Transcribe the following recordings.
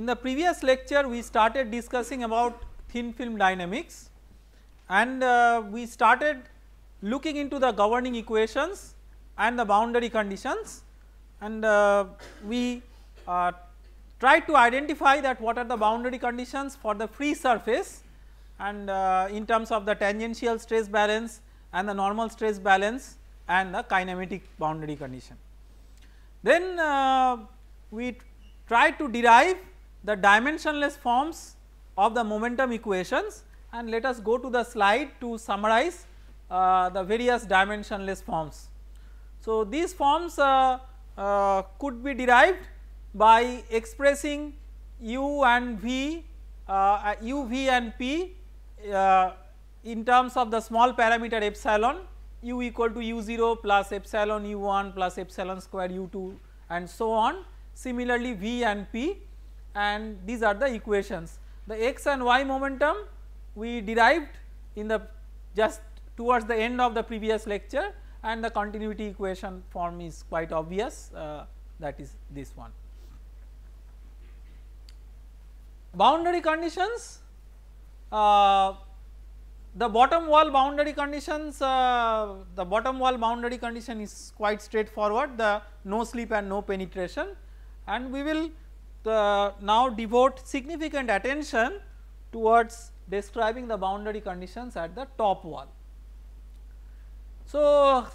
in the previous lecture we started discussing about thin film dynamics and uh, we started looking into the governing equations and the boundary conditions and uh, we uh, tried to identify that what are the boundary conditions for the free surface and uh, in terms of the tangential stress balance and the normal stress balance and the kinematic boundary condition. Then uh, we tried to derive the dimensionless forms of the momentum equations and let us go to the slide to summarize uh, the various dimensionless forms. So, these forms uh, uh, could be derived by expressing u and v, uh, u, v and p uh, in terms of the small parameter epsilon u equal to u 0 plus epsilon u 1 plus epsilon square u 2 and so on. Similarly, v and p and these are the equations. The x and y momentum we derived in the just towards the end of the previous lecture and the continuity equation form is quite obvious uh, that is this one. Boundary conditions uh, the bottom wall boundary conditions uh, the bottom wall boundary condition is quite straightforward the no slip and no penetration and we will the now devote significant attention towards describing the boundary conditions at the top wall. So,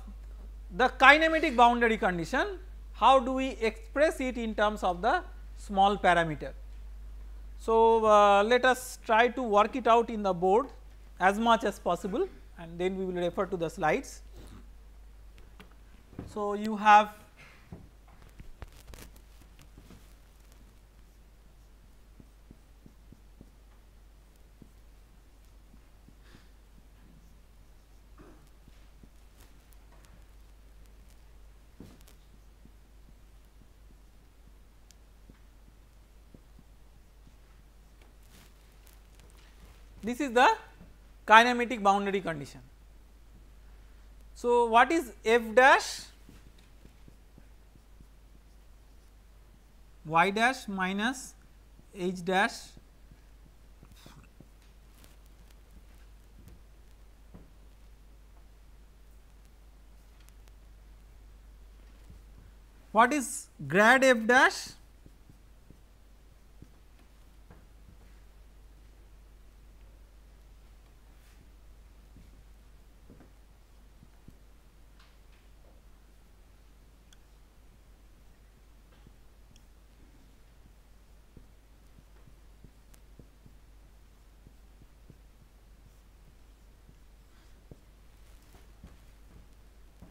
the kinematic boundary condition how do we express it in terms of the small parameter. So, uh, let us try to work it out in the board as much as possible and then we will refer to the slides. So, you have This is the kinematic boundary condition. So, what is f dash? y dash minus h dash what is grad f dash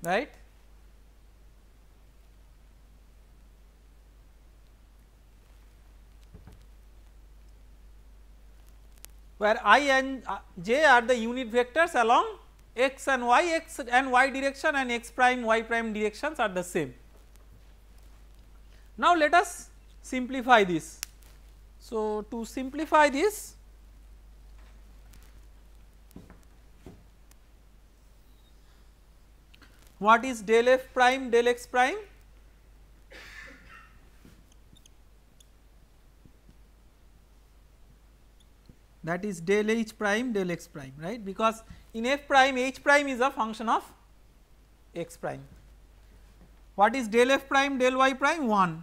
right. where i and uh, j are the unit vectors along x and y x and y direction and x prime y prime directions are the same. Now, let us simplify this. So, to simplify this What is del f prime del x prime? That is del h prime del x prime right because in f prime h prime is a function of x prime. What is del f prime del y prime 1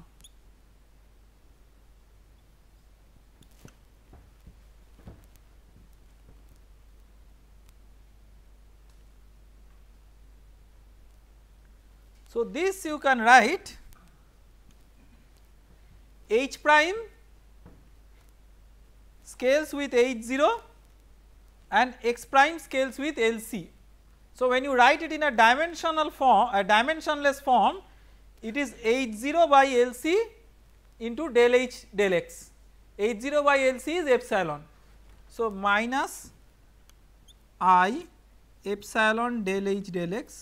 So, this you can write h prime scales with h 0 and x prime scales with LC. So, when you write it in a dimensional form a dimensionless form it is h 0 by LC into del h del x h 0 by LC is epsilon. So, minus i epsilon del h del x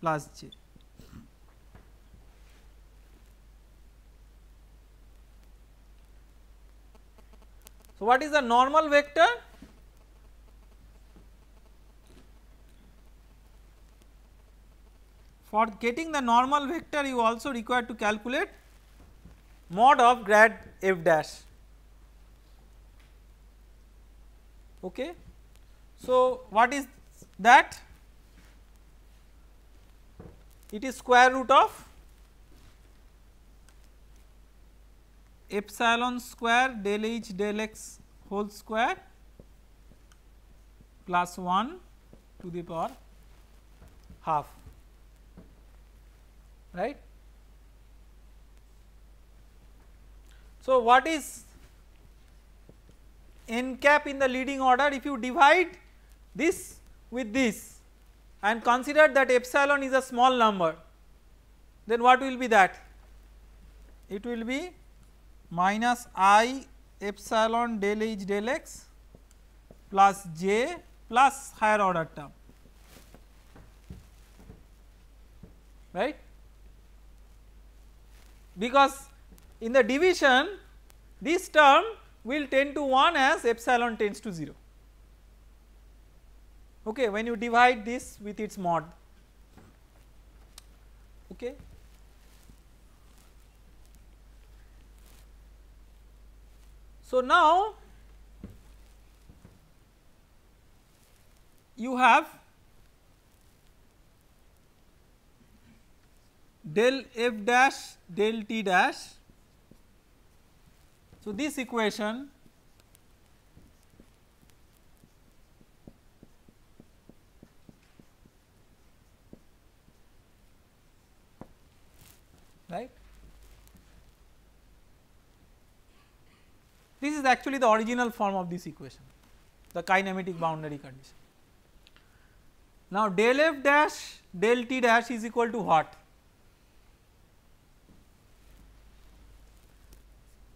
plus j. So, what is the normal vector? For getting the normal vector you also require to calculate mod of grad f dash. Okay. So, what is that? it is square root of epsilon square del h del x whole square plus 1 to the power half right. So, what is n cap in the leading order if you divide this with this and consider that epsilon is a small number then what will be that? It will be minus i epsilon del h del x plus j plus higher order term right because in the division this term will tend to 1 as epsilon tends to 0 okay when you divide this with its mod okay so now you have del f dash del t dash so this equation right. This is actually the original form of this equation, the kinematic boundary condition. Now, del f dash del t dash is equal to what?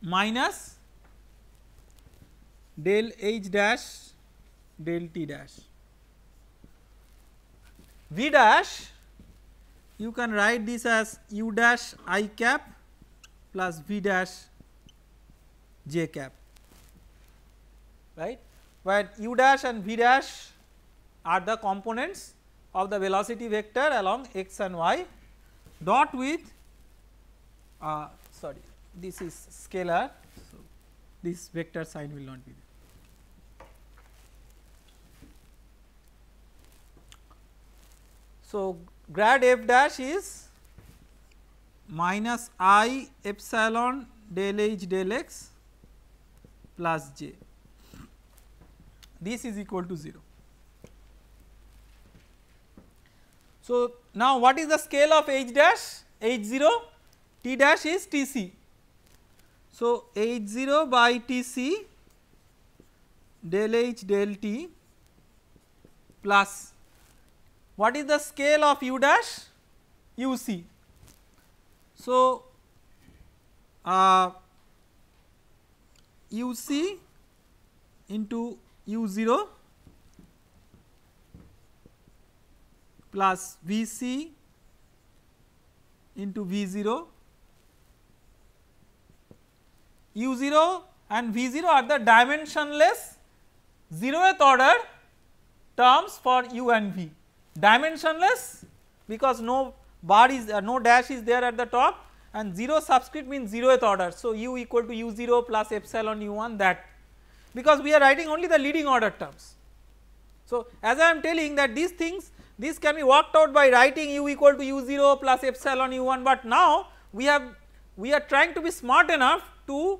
Minus del h dash del t dash. v dash you can write this as u dash i cap plus v dash j cap right where u dash and v dash are the components of the velocity vector along x and y dot with uh, sorry this is scalar so this vector sign will not be there. So, grad f dash is minus i epsilon del h del x plus j this is equal to 0. So, now what is the scale of h dash h 0 t dash is t c. So, h 0 by t c del h del t plus what is the scale of u dash u c. So, uh, u c into u 0 plus v c into v 0 u 0 and v 0 are the dimensionless zeroth order terms for u and v dimensionless because no bar is uh, no dash is there at the top and 0 subscript means 0th order. So, u equal to u 0 plus epsilon u 1 that because we are writing only the leading order terms. So, as I am telling that these things this can be worked out by writing u equal to u 0 plus epsilon u 1, but now we have we are trying to be smart enough to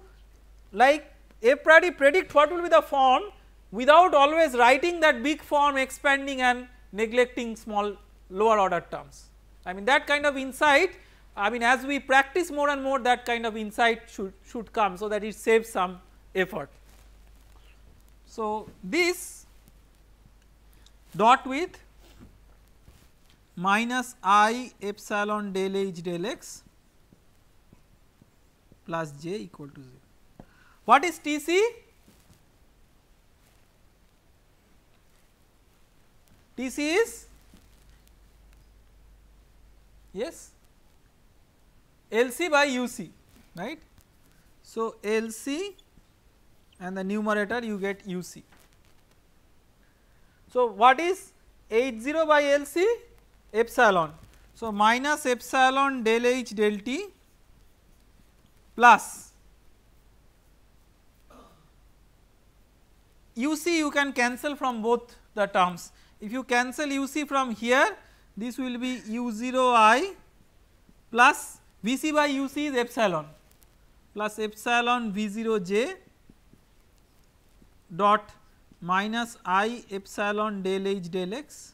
like a priori predict what will be the form without always writing that big form expanding and neglecting small lower order terms. I mean that kind of insight I mean as we practice more and more that kind of insight should, should come so that it saves some effort. So, this dot with minus i epsilon del h del x plus j equal to 0. What is T c? TC is yes LC by UC right. So, LC and the numerator you get UC. So, what is 80 by LC epsilon. So, minus epsilon del H del T plus UC you can cancel from both the terms if you cancel UC from here this will be U0i plus VC by UC is epsilon plus epsilon V0j dot minus i epsilon del h del x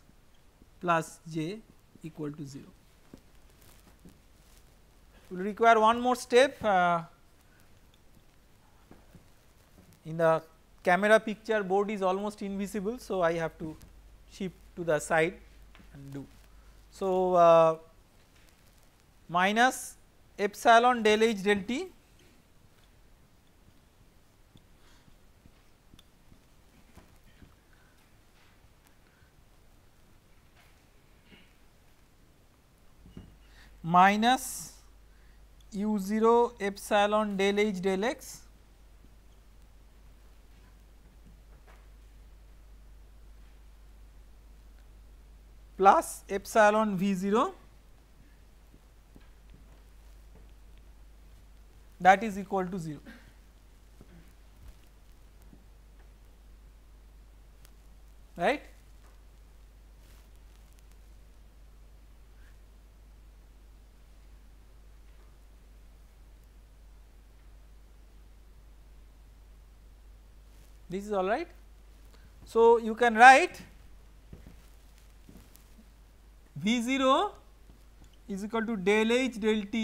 plus j equal to 0. We will require one more step uh, in the camera picture board is almost invisible. So, I have to shift to the side and do. So, uh, minus epsilon del h del t minus u 0 epsilon del h del x plus epsilon v 0 that is equal to 0. right this is all right so you can write V 0 is equal to del h del t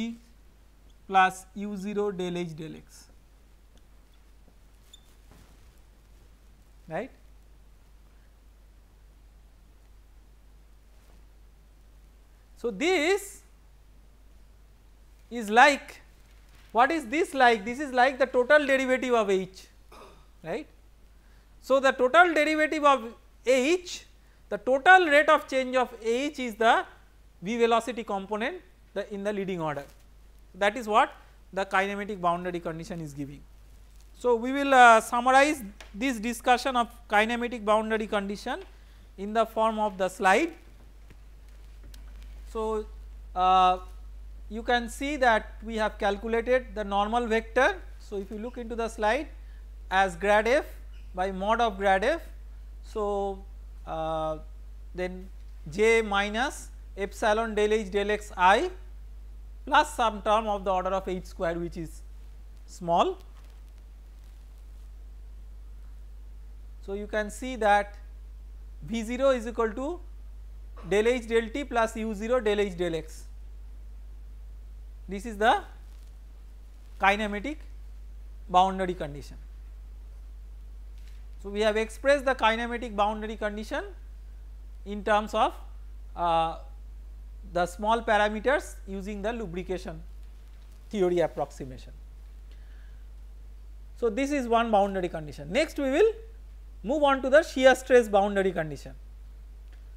plus u 0 del h del x right. So, this is like what is this like this is like the total derivative of h right. So, the total derivative of h the total rate of change of h is the v velocity component the in the leading order that is what the kinematic boundary condition is giving. So, we will uh, summarize this discussion of kinematic boundary condition in the form of the slide. So, uh, you can see that we have calculated the normal vector. So, if you look into the slide as grad f by mod of grad f. So, uh, then j minus epsilon del h del x i plus some term of the order of h square which is small. So, you can see that v 0 is equal to del h del t plus u 0 del h del x. This is the kinematic boundary condition. So, we have expressed the kinematic boundary condition in terms of uh, the small parameters using the lubrication theory approximation. So, this is one boundary condition. Next we will move on to the shear stress boundary condition.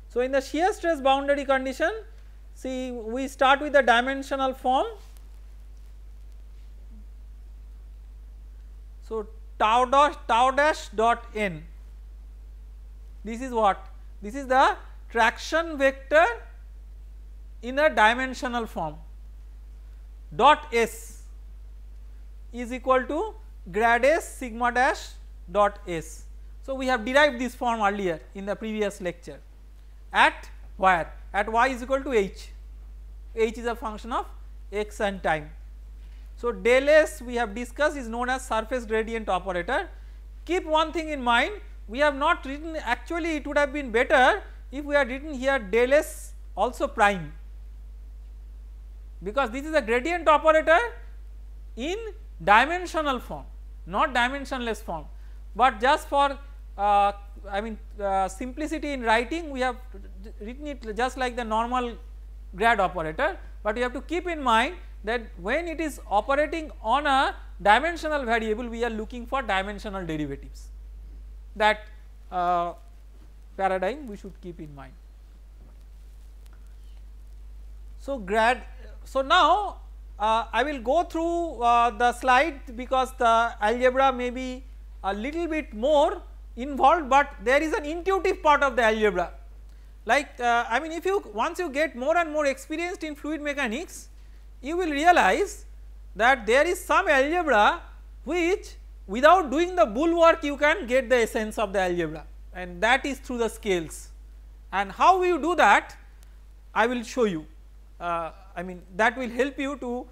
So, in the shear stress boundary condition see we start with the dimensional form. So, tau dash tau dash dot n. This is what? This is the traction vector in a dimensional form dot s is equal to grad s sigma dash dot s. So, we have derived this form earlier in the previous lecture at where at y is equal to h, h is a function of x and time. So, del S we have discussed is known as surface gradient operator. Keep one thing in mind we have not written actually it would have been better if we had written here del S also prime because this is a gradient operator in dimensional form not dimensionless form, but just for uh, I mean uh, simplicity in writing we have written it just like the normal grad operator, but you have to keep in mind that when it is operating on a dimensional variable we are looking for dimensional derivatives that uh, paradigm we should keep in mind. So, grad so now uh, I will go through uh, the slide because the algebra may be a little bit more involved, but there is an intuitive part of the algebra like uh, I mean if you once you get more and more experienced in fluid mechanics you will realize that there is some algebra which without doing the bulwark, work you can get the essence of the algebra and that is through the scales and how you do that I will show you uh, I mean that will help you to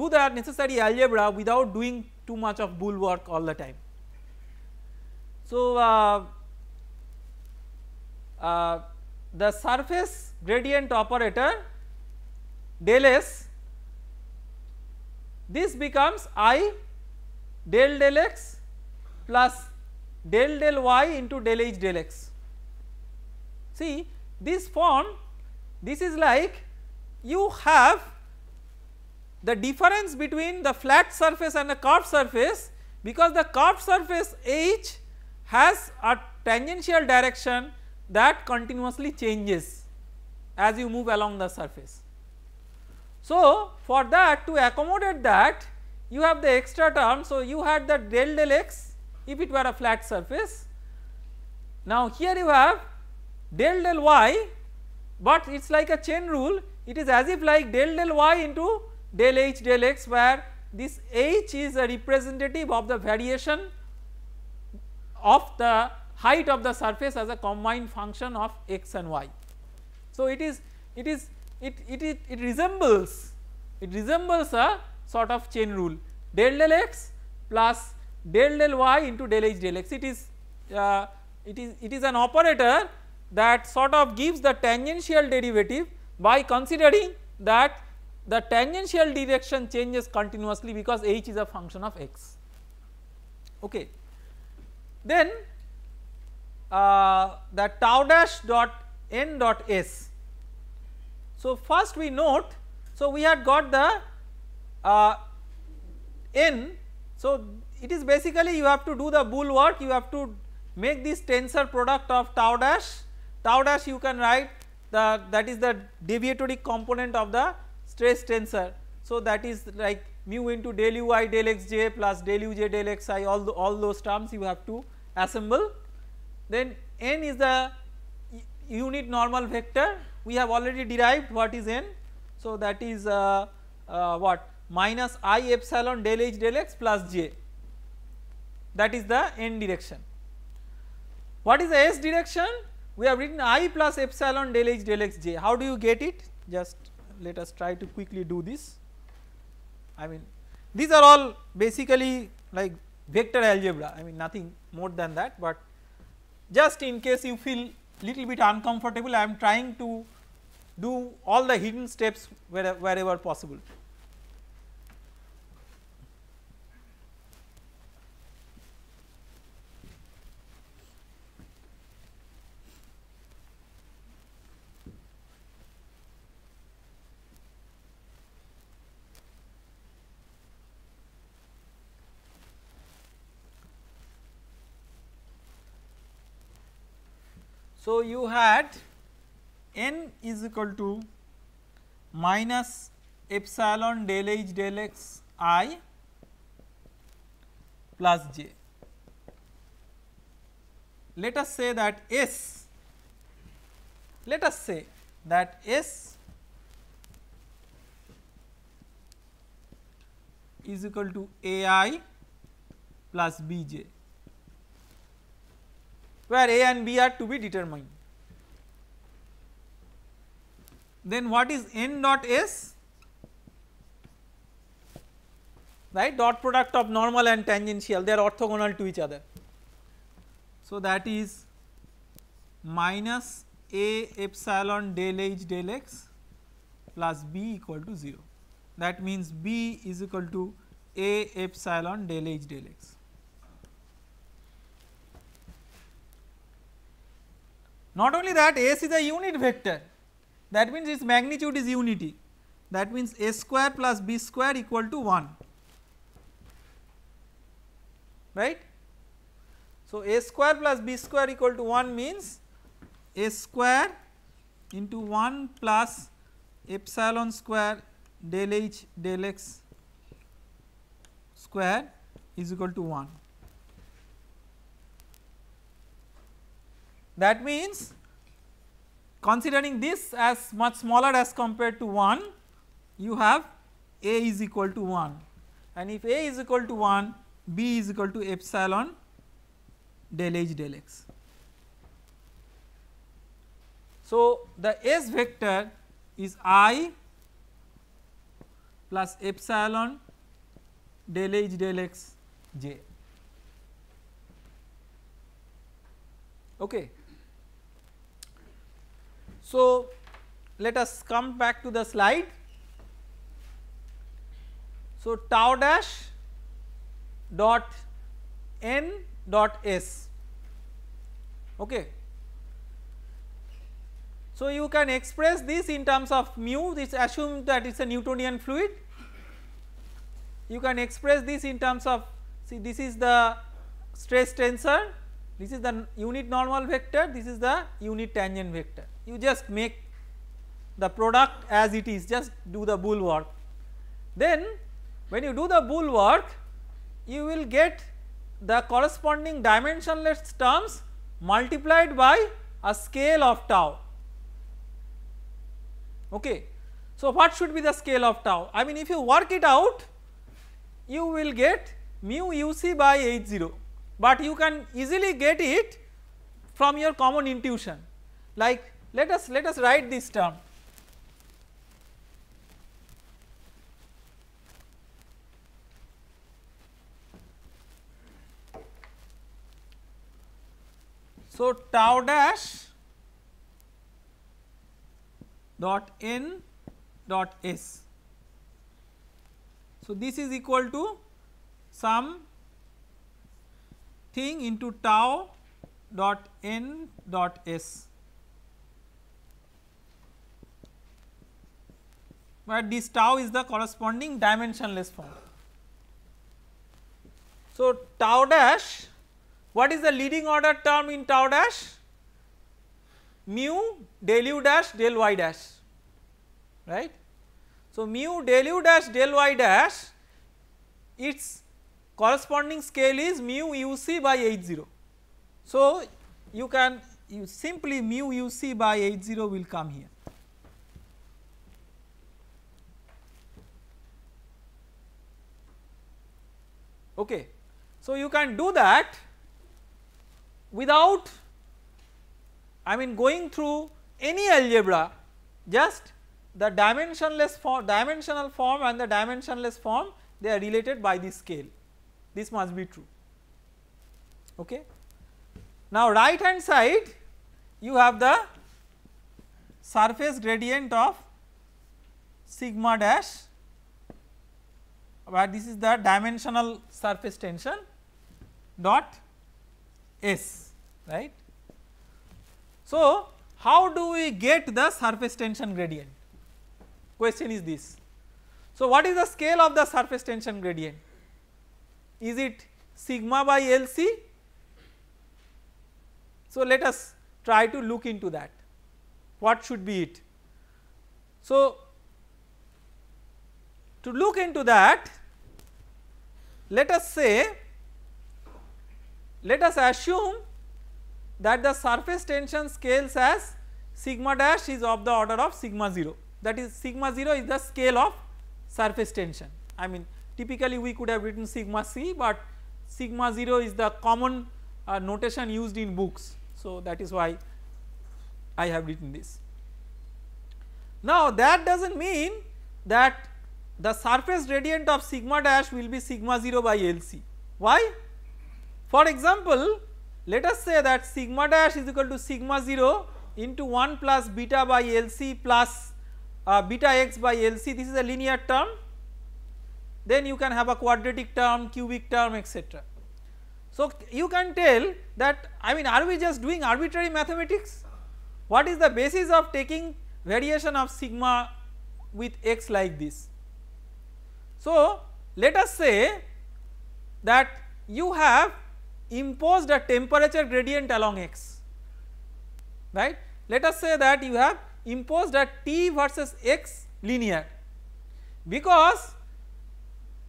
do the necessary algebra without doing too much of bulwark work all the time. So, uh, uh, the surface gradient operator del S this becomes i del del x plus del del y into del h del x. See this form this is like you have the difference between the flat surface and the curved surface because the curved surface h has a tangential direction that continuously changes as you move along the surface. So, for that to accommodate that you have the extra term. So, you had the del del x if it were a flat surface. Now, here you have del del y but it is like a chain rule it is as if like del del y into del h del x where this h is a representative of the variation of the height of the surface as a combined function of x and y. So, it is it is it, it, it, it resembles, it resembles a sort of chain rule del del x plus del del y into del h del x. It is, uh, it is, it is an operator that sort of gives the tangential derivative by considering that the tangential direction changes continuously because h is a function of x. Okay. Then uh, the tau dash dot n dot s so, first we note, so we had got the uh, n, so it is basically you have to do the bull work, you have to make this tensor product of tau dash, tau dash you can write the that is the deviatory component of the stress tensor. So, that is like mu into del u i del x j plus del u j del x i all the, all those terms you have to assemble. Then n is the unit normal vector we have already derived what is n. So, that is uh, uh, what minus i epsilon del h del x plus j that is the n direction. What is the s direction? We have written i plus epsilon del h del x j. How do you get it? Just let us try to quickly do this. I mean these are all basically like vector algebra I mean nothing more than that, but just in case you feel little bit uncomfortable I am trying to do all the hidden steps wherever, wherever possible. So, you had n is equal to minus epsilon del h del x i plus j. Let us say that S, let us say that S is equal to A i plus B j where A and B are to be determined. Then what is N dot S? Right, dot product of normal and tangential, they are orthogonal to each other. So that is minus A epsilon del H del X plus B equal to 0. That means B is equal to A epsilon del H del X. Not only that S is a unit vector that means its magnitude is unity that means S square plus B square equal to 1 right. So, S square plus B square equal to 1 means S square into 1 plus epsilon square del h del x square is equal to 1. That means considering this as much smaller as compared to 1 you have A is equal to 1 and if A is equal to 1 B is equal to epsilon del H del X. So, the S vector is I plus epsilon del H del X j. Okay. So, let us come back to the slide. So, tau dash dot n dot s. Okay. So, you can express this in terms of mu this assume that it is a Newtonian fluid. You can express this in terms of see this is the stress tensor, this is the unit normal vector, this is the unit tangent vector you just make the product as it is just do the bull work. Then when you do the bull work you will get the corresponding dimensionless terms multiplied by a scale of tau. Okay. So, what should be the scale of tau? I mean if you work it out you will get mu uc by h 0, but you can easily get it from your common intuition like let us let us write this term. So, tau dash dot n dot s. So, this is equal to some thing into tau dot n dot s. where this tau is the corresponding dimensionless form. So, tau dash what is the leading order term in tau dash mu del u dash del y dash right. So, mu del u dash del y dash its corresponding scale is mu u c by h zero. So, you can you simply mu u c by h zero will come here. Okay. So, you can do that without I mean going through any algebra just the dimensionless form dimensional form and the dimensionless form they are related by the scale this must be true. Okay. Now, right hand side you have the surface gradient of sigma dash where this is the dimensional surface tension dot S right. So, how do we get the surface tension gradient question is this. So, what is the scale of the surface tension gradient is it sigma by LC so, let us try to look into that what should be it. So, to look into that let us say, let us assume that the surface tension scales as sigma dash is of the order of sigma 0 that is sigma 0 is the scale of surface tension. I mean typically we could have written sigma c, but sigma 0 is the common uh, notation used in books. So, that is why I have written this. Now, that does not mean that the surface gradient of sigma dash will be sigma 0 by LC. Why? For example, let us say that sigma dash is equal to sigma 0 into 1 plus beta by LC plus uh, beta x by LC this is a linear term then you can have a quadratic term, cubic term etc. So, you can tell that I mean are we just doing arbitrary mathematics? What is the basis of taking variation of sigma with x like this? So, let us say that you have imposed a temperature gradient along x right. Let us say that you have imposed a t versus x linear because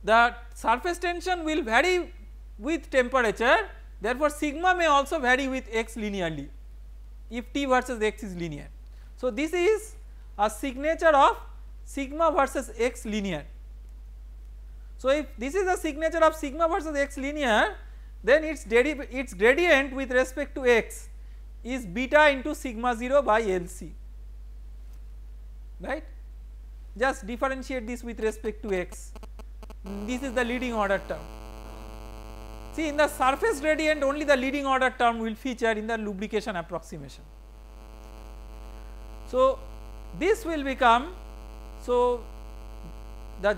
the surface tension will vary with temperature therefore, sigma may also vary with x linearly if t versus x is linear. So, this is a signature of sigma versus x linear so, if this is the signature of sigma versus x linear then its, its gradient with respect to x is beta into sigma 0 by LC right just differentiate this with respect to x this is the leading order term. See in the surface gradient only the leading order term will feature in the lubrication approximation. So this will become so the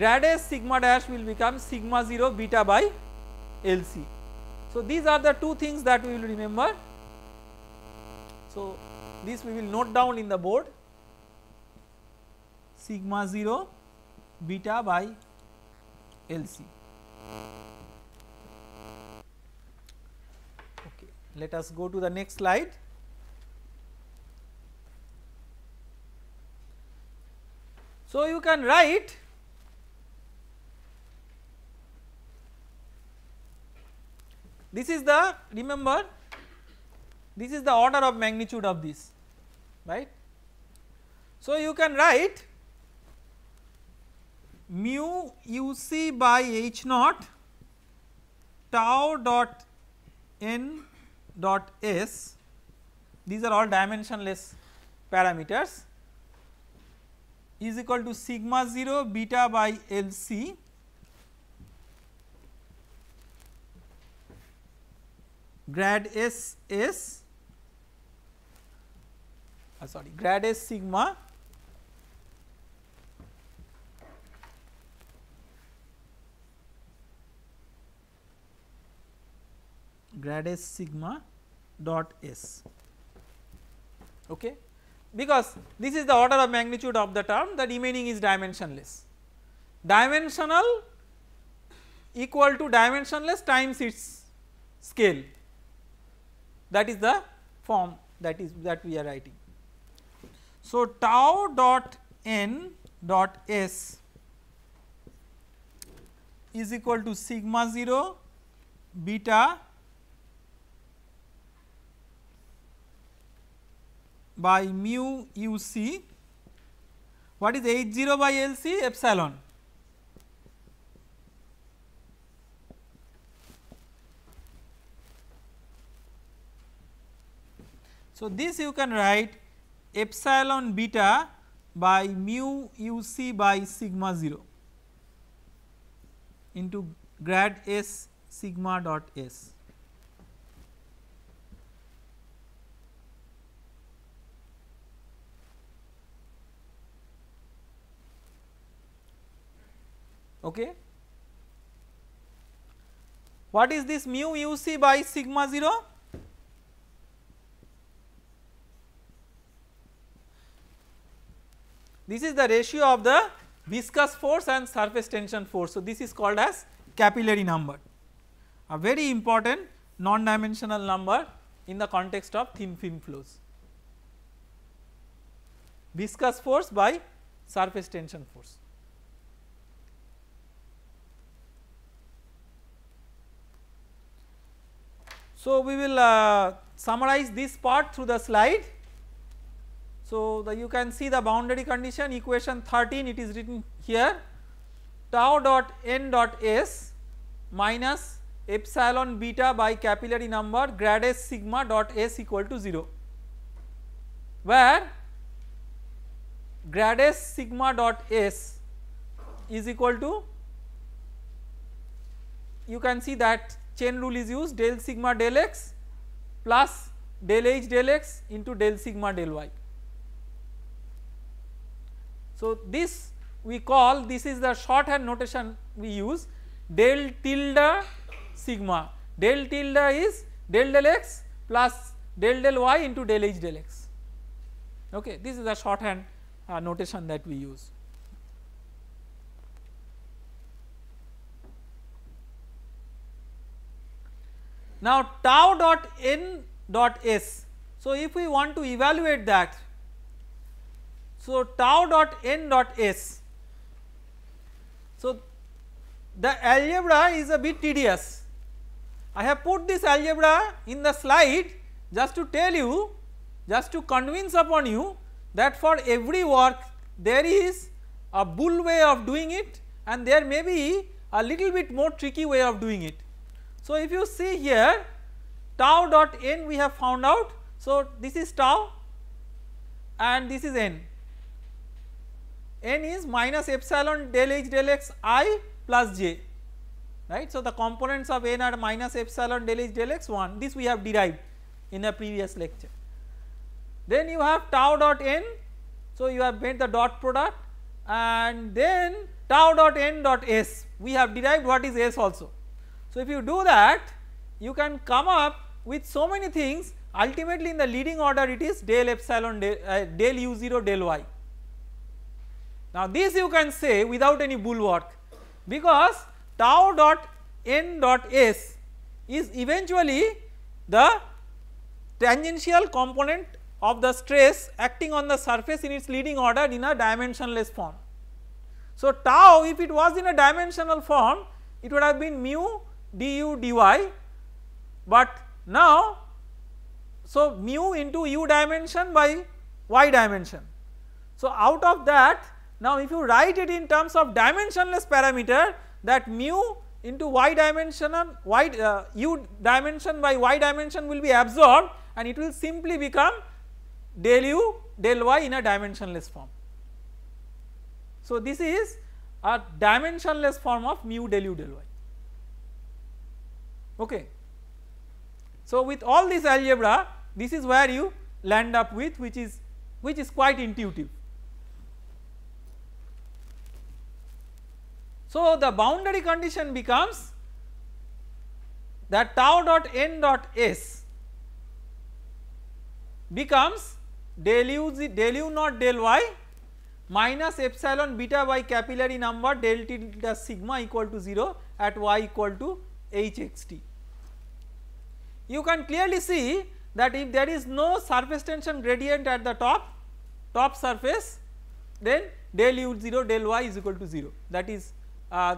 grad S sigma dash will become sigma 0 beta by LC. So, these are the two things that we will remember. So, this we will note down in the board sigma 0 beta by LC. Okay. Let us go to the next slide. So, you can write This is the remember this is the order of magnitude of this right. So, you can write mu u c by h naught tau dot n dot s these are all dimensionless parameters is equal to sigma 0 beta by L c grad S s. I'm uh, sorry grad S sigma grad S sigma dot S okay because this is the order of magnitude of the term the remaining is dimensionless dimensional equal to dimensionless times its scale that is the form that is that we are writing. So, tau dot n dot s is equal to sigma 0 beta by mu u c what is H 0 by L c epsilon So, this you can write epsilon beta by mu u c by sigma 0 into grad s sigma dot s. Okay. What is this mu u c by sigma 0? This is the ratio of the viscous force and surface tension force. So, this is called as capillary number a very important non dimensional number in the context of thin film flows viscous force by surface tension force. So, we will uh, summarize this part through the slide so, the you can see the boundary condition equation 13 it is written here tau dot n dot s minus epsilon beta by capillary number grad s sigma dot s equal to 0 where grad s sigma dot s is equal to you can see that chain rule is used del sigma del x plus del h del x into del sigma del y. So, this we call this is the shorthand notation we use del tilde sigma del tilde is del del x plus del del y into del h del x okay this is the shorthand uh, notation that we use now tau dot n dot s so if we want to evaluate that so, tau dot n dot s. So, the algebra is a bit tedious. I have put this algebra in the slide just to tell you, just to convince upon you that for every work there is a bull way of doing it and there may be a little bit more tricky way of doing it. So, if you see here tau dot n we have found out. So, this is tau and this is n n is minus epsilon del h del x i plus j right. So, the components of n are minus epsilon del h del x 1 this we have derived in a previous lecture. Then you have tau dot n so you have made the dot product and then tau dot n dot s we have derived what is s also. So, if you do that you can come up with so many things ultimately in the leading order it is del epsilon del, uh, del u 0 del y. Now, this you can say without any bulwark because tau dot n dot s is eventually the tangential component of the stress acting on the surface in its leading order in a dimensionless form. So, tau if it was in a dimensional form it would have been mu du dy, but now so mu into u dimension by y dimension. So, out of that now, if you write it in terms of dimensionless parameter that mu into y dimensional y uh, u dimension by y dimension will be absorbed and it will simply become del u del y in a dimensionless form. So, this is a dimensionless form of mu del u del y. Okay. So, with all this algebra this is where you land up with which is which is quite intuitive. So, the boundary condition becomes that tau dot n dot s becomes del u, del u naught del y minus epsilon beta by capillary number del t dot sigma equal to 0 at y equal to h x t. You can clearly see that if there is no surface tension gradient at the top, top surface then del u 0 del y is equal to 0 that is uh,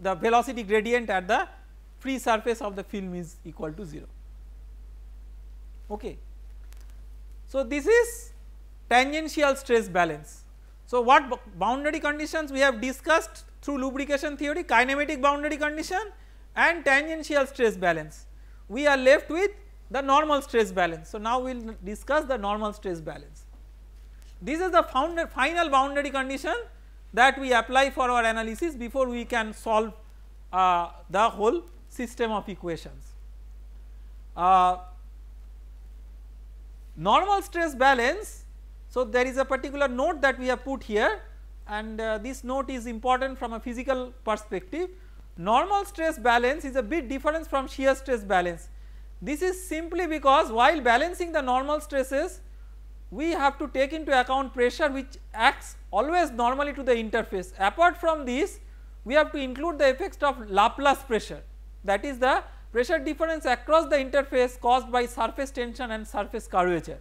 the velocity gradient at the free surface of the film is equal to 0. Okay. So, this is tangential stress balance. So, what boundary conditions we have discussed through lubrication theory kinematic boundary condition and tangential stress balance. We are left with the normal stress balance. So, now we will discuss the normal stress balance. This is the final boundary condition that we apply for our analysis before we can solve uh, the whole system of equations. Uh, normal stress balance, so there is a particular note that we have put here and uh, this note is important from a physical perspective. Normal stress balance is a bit different from shear stress balance. This is simply because while balancing the normal stresses we have to take into account pressure which acts always normally to the interface. Apart from this, we have to include the effects of Laplace pressure that is the pressure difference across the interface caused by surface tension and surface curvature.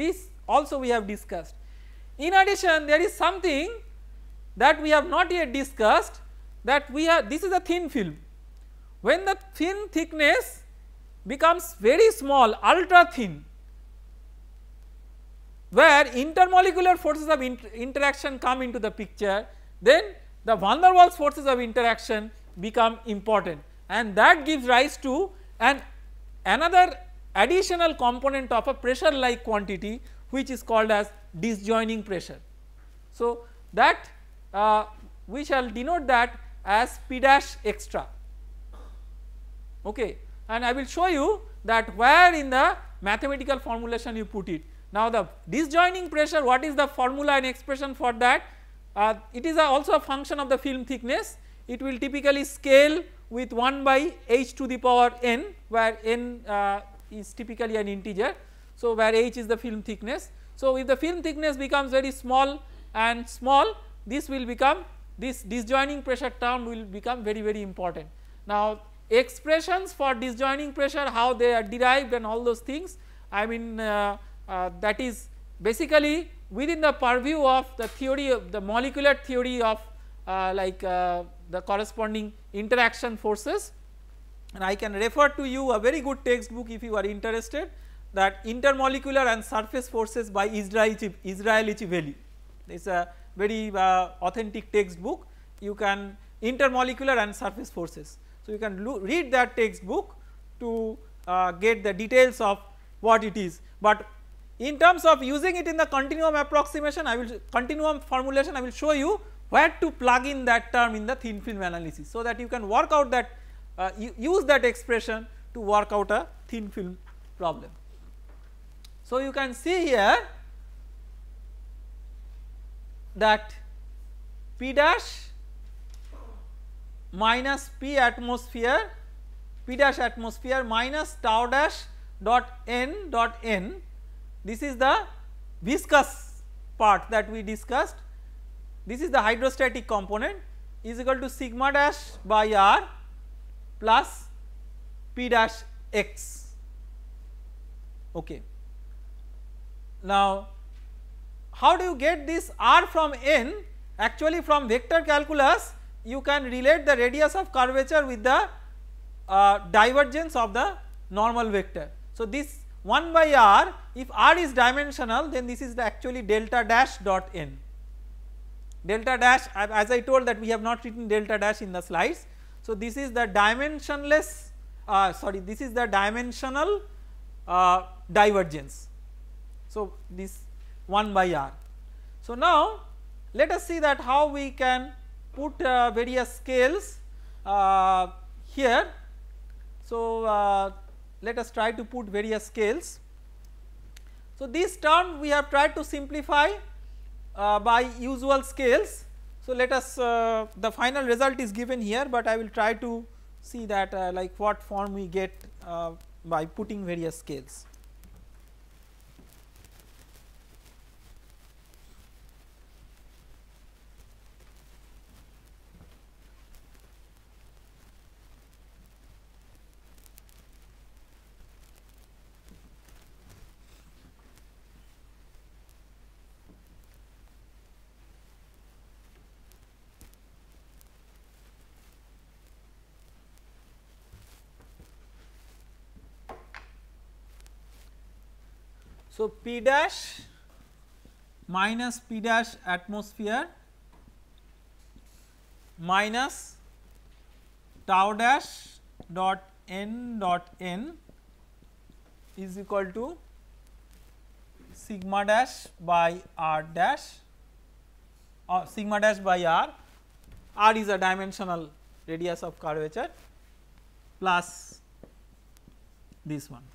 This also we have discussed. In addition, there is something that we have not yet discussed that we have this is a thin film. When the thin thickness becomes very small ultra thin where intermolecular forces of inter interaction come into the picture then the van der Waals forces of interaction become important and that gives rise to an another additional component of a pressure like quantity which is called as disjoining pressure. So, that uh, we shall denote that as P dash extra okay and I will show you that where in the mathematical formulation you put it now, the disjoining pressure what is the formula and expression for that? Uh, it is a also a function of the film thickness it will typically scale with 1 by h to the power n where n uh, is typically an integer. So, where h is the film thickness. So, if the film thickness becomes very small and small this will become this disjoining pressure term will become very very important. Now, expressions for disjoining pressure how they are derived and all those things I mean uh, uh, that is basically within the purview of the theory of the molecular theory of uh, like uh, the corresponding interaction forces and I can refer to you a very good textbook if you are interested that intermolecular and surface forces by Israel Echiveli. It's a very uh, authentic textbook. You can intermolecular and surface forces. So you can read that textbook to uh, get the details of what it is. But in terms of using it in the continuum approximation I will continuum formulation I will show you where to plug in that term in the thin film analysis. So, that you can work out that uh, use that expression to work out a thin film problem. So, you can see here that P dash minus P atmosphere P dash atmosphere minus tau dash dot n dot n this is the viscous part that we discussed. This is the hydrostatic component is equal to sigma dash by r plus p dash x. Okay. Now, how do you get this r from n? Actually from vector calculus you can relate the radius of curvature with the uh, divergence of the normal vector. So, this 1 by r if r is dimensional then this is the actually delta dash dot n. Delta dash as I told that we have not written delta dash in the slides. So, this is the dimensionless uh, sorry this is the dimensional uh, divergence. So, this 1 by r. So, now let us see that how we can put uh, various scales uh, here. So, uh, let us try to put various scales. So, this term we have tried to simplify uh, by usual scales. So, let us uh, the final result is given here, but I will try to see that uh, like what form we get uh, by putting various scales. So, P dash minus P dash atmosphere minus tau dash dot n dot n is equal to sigma dash by r dash or uh, sigma dash by r, r is a dimensional radius of curvature plus this one.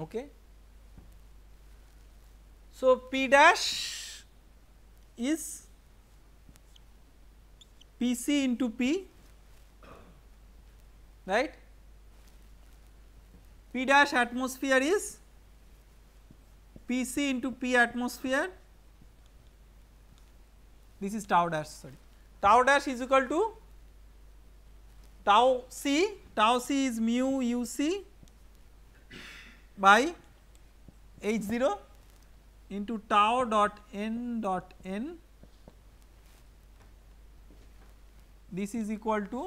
Okay. So, P dash is P c into P right. P dash atmosphere is P c into P atmosphere this is tau dash sorry tau dash is equal to tau c tau c is mu u c by h 0 into tau dot n dot n this is equal to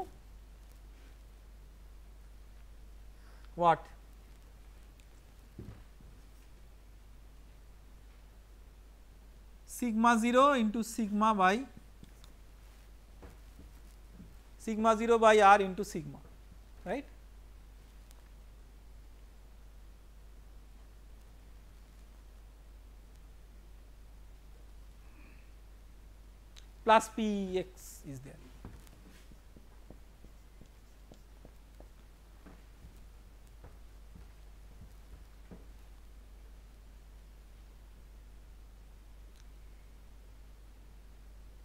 what sigma 0 into sigma by sigma 0 by r into sigma right plus p x is there.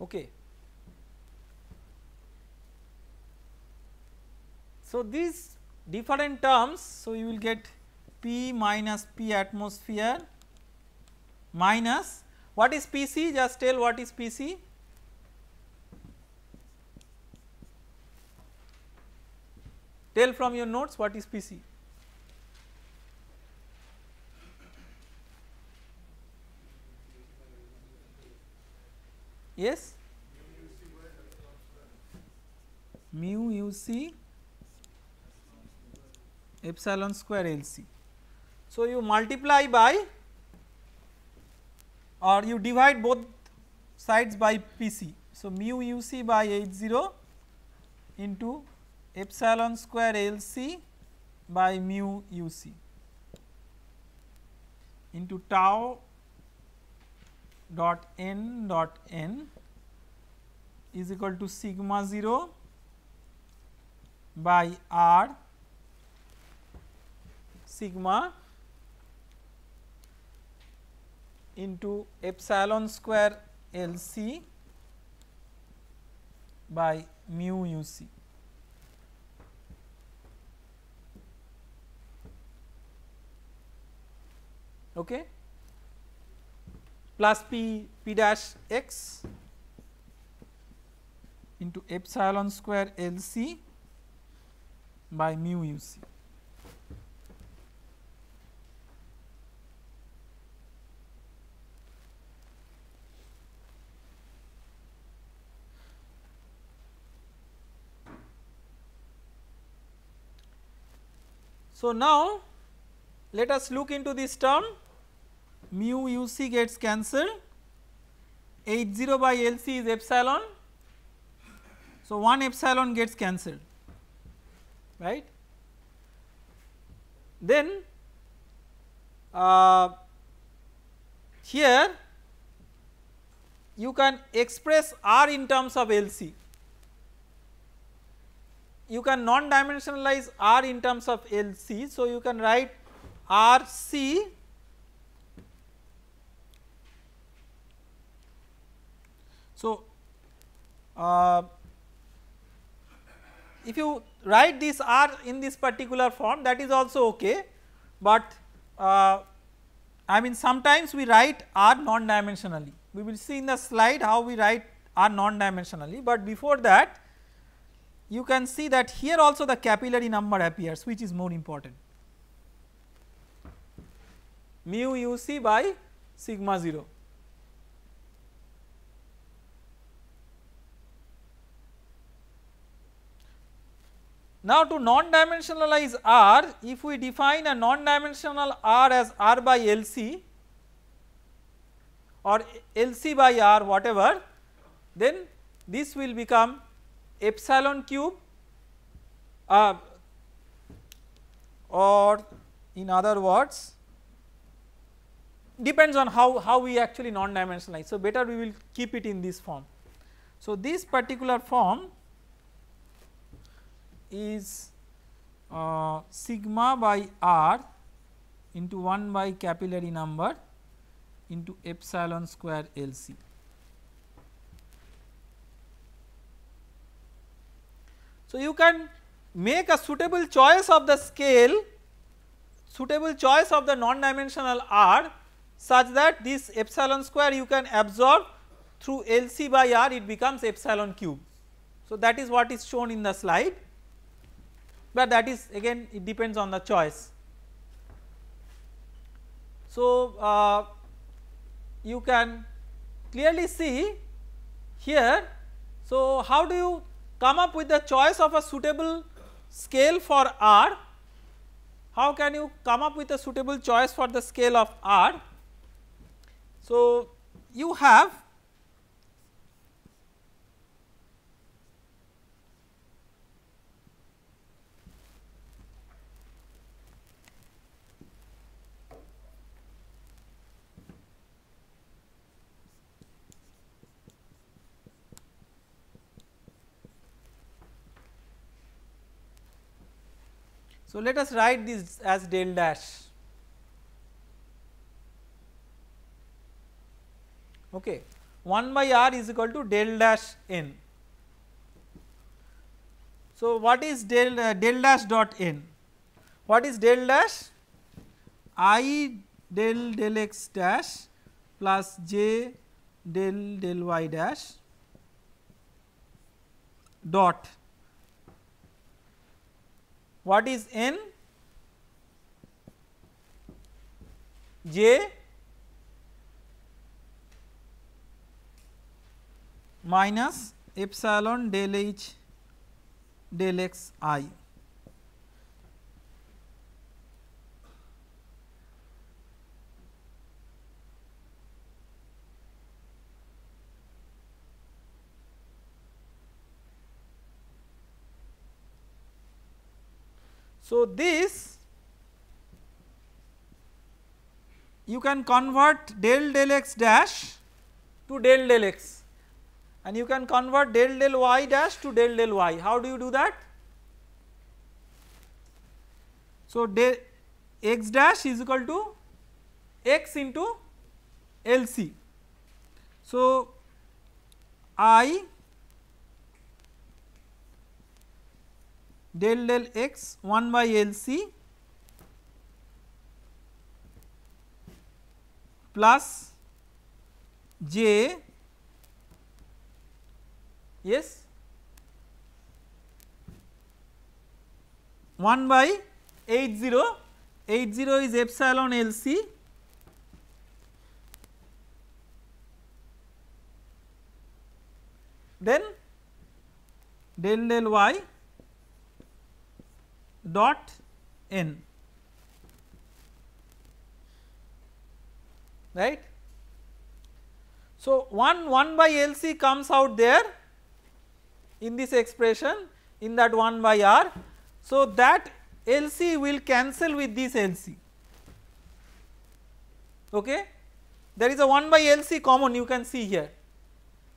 Okay. So, these different terms, so you will get P minus P atmosphere minus what is P c just tell what is P c Tell from your notes what is PC. Yes? mu UC epsilon square LC. So, you multiply by or you divide both sides by PC. So, mu UC by h zero into epsilon square LC by mu UC into tau dot n dot n is equal to sigma 0 by r sigma into epsilon square LC by mu UC. okay, plus p p dash x into epsilon square L c by mu u c. So, now let us look into this term mu u c gets cancelled h 0 by L c is epsilon. So, 1 epsilon gets cancelled right. Then uh, here you can express R in terms of L c you can non dimensionalize R in terms of L c. So, you can write R C so uh, if you write this R in this particular form that is also okay, but uh, I mean sometimes we write R non dimensionally. We will see in the slide how we write R non dimensionally, but before that you can see that here also the capillary number appears which is more important mu u c by sigma 0. Now, to non dimensionalize R, if we define a non dimensional R as R by LC or LC by R whatever, then this will become epsilon cube uh, or in other words depends on how, how we actually non dimensionalize. So, better we will keep it in this form. So, this particular form is uh, sigma by r into 1 by capillary number into epsilon square LC. So, you can make a suitable choice of the scale, suitable choice of the non dimensional r such that this epsilon square you can absorb through LC by R it becomes epsilon cube. So, that is what is shown in the slide, but that is again it depends on the choice. So, uh, you can clearly see here. So, how do you come up with the choice of a suitable scale for R? How can you come up with a suitable choice for the scale of R? So, you have So, let us write this as del dash okay 1 by r is equal to del dash n. So, what is del, uh, del dash dot n? What is del dash? i del del x dash plus j del del y dash dot. What is n? j minus epsilon del h del x i. So, this you can convert del del x dash to del del x and you can convert del del y dash to del del y. How do you do that? So, del x dash is equal to x into LC. So, I del del x 1 by LC plus j yes 1 by 80 80 is epsilon LC then del del y dot n right. So, 1 1 by L c comes out there in this expression in that 1 by r. So, that LC will cancel with this LC okay. There is a 1 by LC common you can see here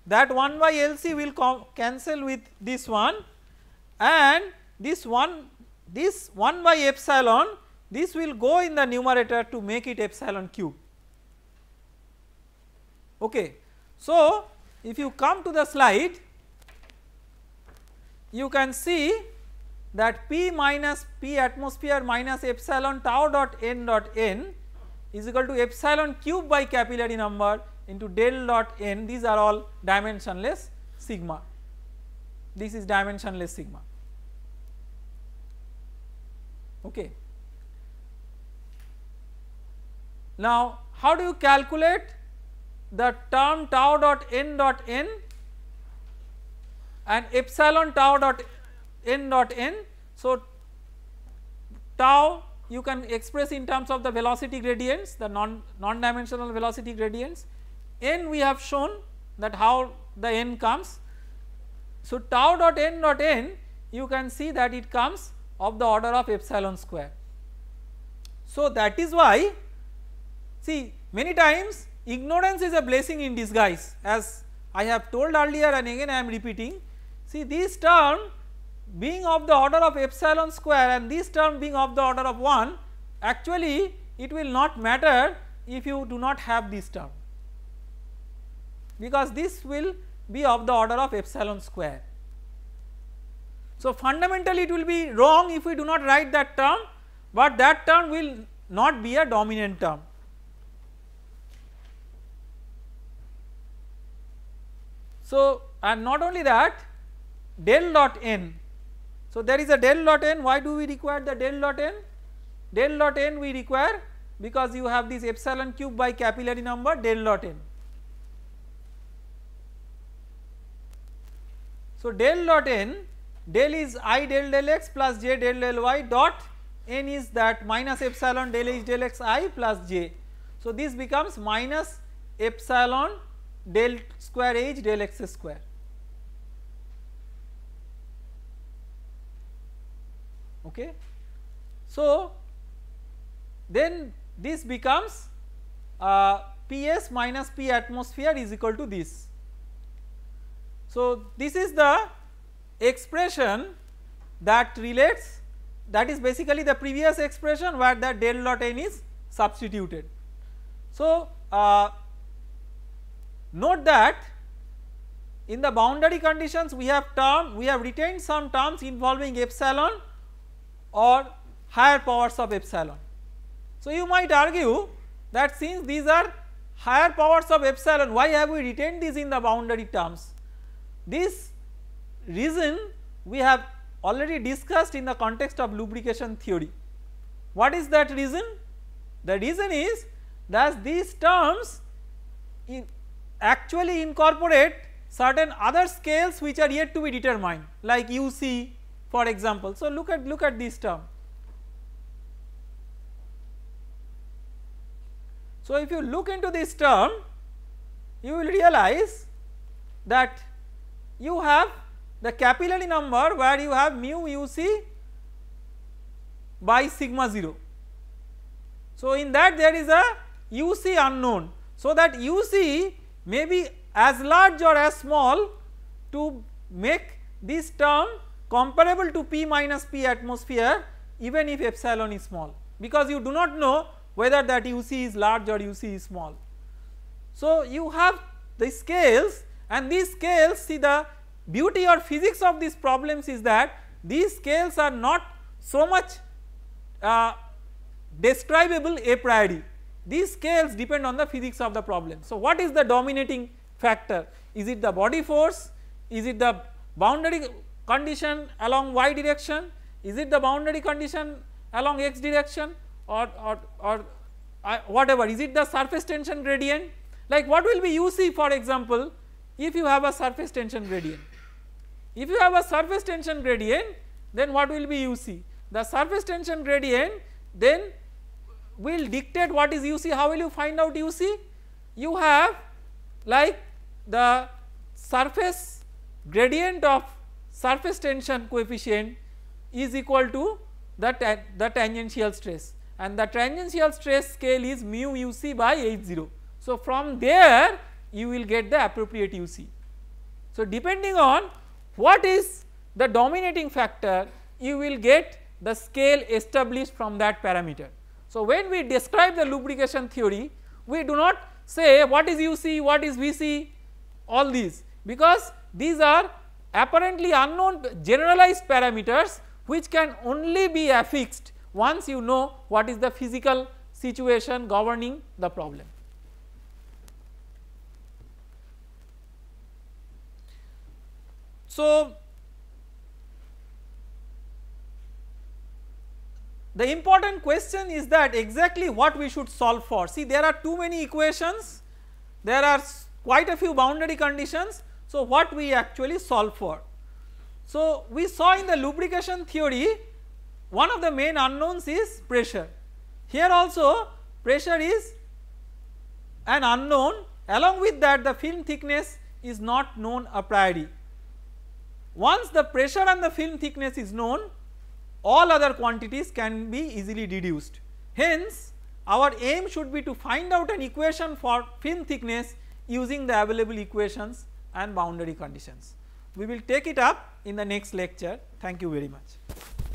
that 1 by LC will cancel with this one and this one this 1 by epsilon this will go in the numerator to make it epsilon cube okay. So, if you come to the slide you can see that P minus P atmosphere minus epsilon tau dot n dot n is equal to epsilon cube by capillary number into del dot n these are all dimensionless sigma this is dimensionless sigma okay. Now how do you calculate the term tau dot n dot n and epsilon tau dot n dot n. So, tau you can express in terms of the velocity gradients the non non dimensional velocity gradients n we have shown that how the n comes. So, tau dot n dot n you can see that it comes of the order of epsilon square. So, that is why see many times ignorance is a blessing in disguise as I have told earlier and again I am repeating See this term being of the order of epsilon square and this term being of the order of 1 actually it will not matter if you do not have this term because this will be of the order of epsilon square. So, fundamentally it will be wrong if we do not write that term, but that term will not be a dominant term. So, and not only that del dot n. So, there is a del dot n why do we require the del dot n? Del dot n we require because you have this epsilon cube by capillary number del dot n. So, del dot n del is i del del x plus j del del y dot n is that minus epsilon del h del x i plus j. So, this becomes minus epsilon del square h del x square. okay. So, then this becomes uh, Ps minus P atmosphere is equal to this. So, this is the expression that relates that is basically the previous expression where that del dot n is substituted. So, uh, note that in the boundary conditions we have term we have retained some terms involving epsilon or higher powers of epsilon. So, you might argue that since these are higher powers of epsilon why have we retained these in the boundary terms. This reason we have already discussed in the context of lubrication theory. What is that reason? The reason is that these terms in actually incorporate certain other scales which are yet to be determined like UC, for example. So, look at look at this term. So, if you look into this term you will realize that you have the capillary number where you have mu u c by sigma 0. So, in that there is a u c unknown. So, that u c may be as large or as small to make this term comparable to P minus P atmosphere even if epsilon is small because you do not know whether that UC is large or UC is small. So, you have the scales and these scales see the beauty or physics of these problems is that these scales are not so much uh, describable a priori these scales depend on the physics of the problem. So, what is the dominating factor is it the body force is it the boundary condition along y direction, is it the boundary condition along x direction or, or, or uh, whatever, is it the surface tension gradient? Like what will be UC for example, if you have a surface tension gradient? If you have a surface tension gradient, then what will be UC? The surface tension gradient then will dictate what is UC, how will you find out UC? You have like the surface gradient of surface tension coefficient is equal to the, ta the tangential stress and the tangential stress scale is mu uc by H0. So, from there you will get the appropriate uc. So, depending on what is the dominating factor you will get the scale established from that parameter. So, when we describe the lubrication theory we do not say what is uc, what is vc all these because these are apparently unknown generalized parameters which can only be affixed once you know what is the physical situation governing the problem. So, the important question is that exactly what we should solve for. See there are too many equations, there are quite a few boundary conditions so, what we actually solve for? So, we saw in the lubrication theory one of the main unknowns is pressure. Here also pressure is an unknown along with that the film thickness is not known a priori. Once the pressure and the film thickness is known all other quantities can be easily deduced. Hence our aim should be to find out an equation for film thickness using the available equations and boundary conditions. We will take it up in the next lecture. Thank you very much.